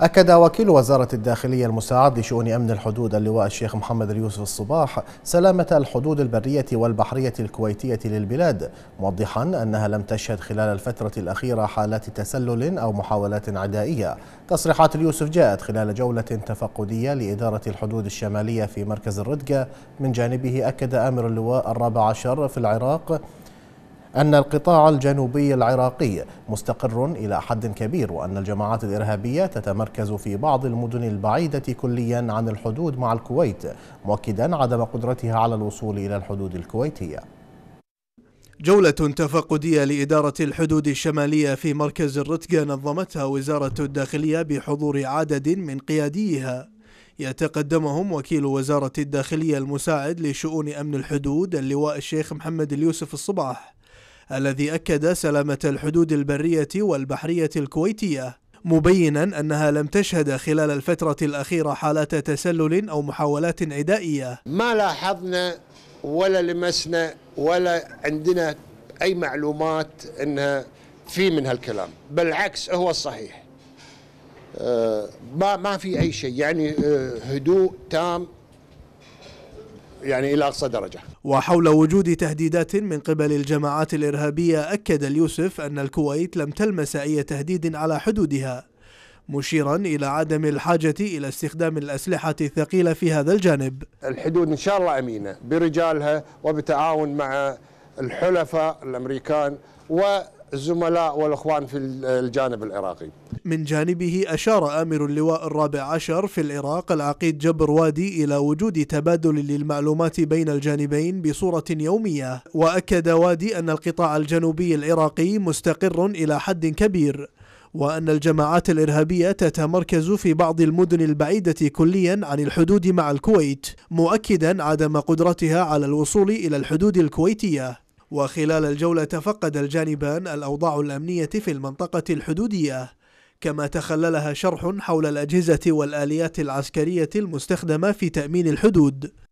أكد وكيل وزارة الداخلية المساعد لشؤون أمن الحدود اللواء الشيخ محمد اليوسف الصباح سلامة الحدود البرية والبحرية الكويتية للبلاد موضحا أنها لم تشهد خلال الفترة الأخيرة حالات تسلل أو محاولات عدائية تصريحات اليوسف جاءت خلال جولة تفقدية لإدارة الحدود الشمالية في مركز الردقة من جانبه أكد آمر اللواء الرابع عشر في العراق أن القطاع الجنوبي العراقي مستقر إلى حد كبير وأن الجماعات الإرهابية تتمركز في بعض المدن البعيدة كليا عن الحدود مع الكويت مؤكدا عدم قدرتها على الوصول إلى الحدود الكويتية جولة تفقدية لإدارة الحدود الشمالية في مركز الرتقة نظمتها وزارة الداخلية بحضور عدد من قياديها يتقدمهم وكيل وزارة الداخلية المساعد لشؤون أمن الحدود اللواء الشيخ محمد اليوسف الصباح الذي أكد سلامة الحدود البرية والبحرية الكويتية مبينا أنها لم تشهد خلال الفترة الأخيرة حالات تسلل أو محاولات عدائية ما لاحظنا ولا لمسنا ولا عندنا أي معلومات أنها في من هالكلام بالعكس هو الصحيح آه، ما ما في اي شيء يعني آه، هدوء تام يعني إلى أقصى درجة وحول وجود تهديدات من قبل الجماعات الإرهابية أكد اليوسف أن الكويت لم تلمس أي تهديد على حدودها مشيرا إلى عدم الحاجة إلى استخدام الأسلحة الثقيلة في هذا الجانب الحدود إن شاء الله أمينة برجالها وبتعاون مع الحلفاء الأمريكان و الزملاء والإخوان في الجانب العراقي من جانبه أشار آمر اللواء الرابع عشر في العراق العقيد جبر وادي إلى وجود تبادل للمعلومات بين الجانبين بصورة يومية وأكد وادي أن القطاع الجنوبي العراقي مستقر إلى حد كبير وأن الجماعات الإرهابية تتمركز في بعض المدن البعيدة كليا عن الحدود مع الكويت مؤكدا عدم قدرتها على الوصول إلى الحدود الكويتية وخلال الجولة تفقد الجانبان الأوضاع الأمنية في المنطقة الحدودية كما تخللها شرح حول الأجهزة والآليات العسكرية المستخدمة في تأمين الحدود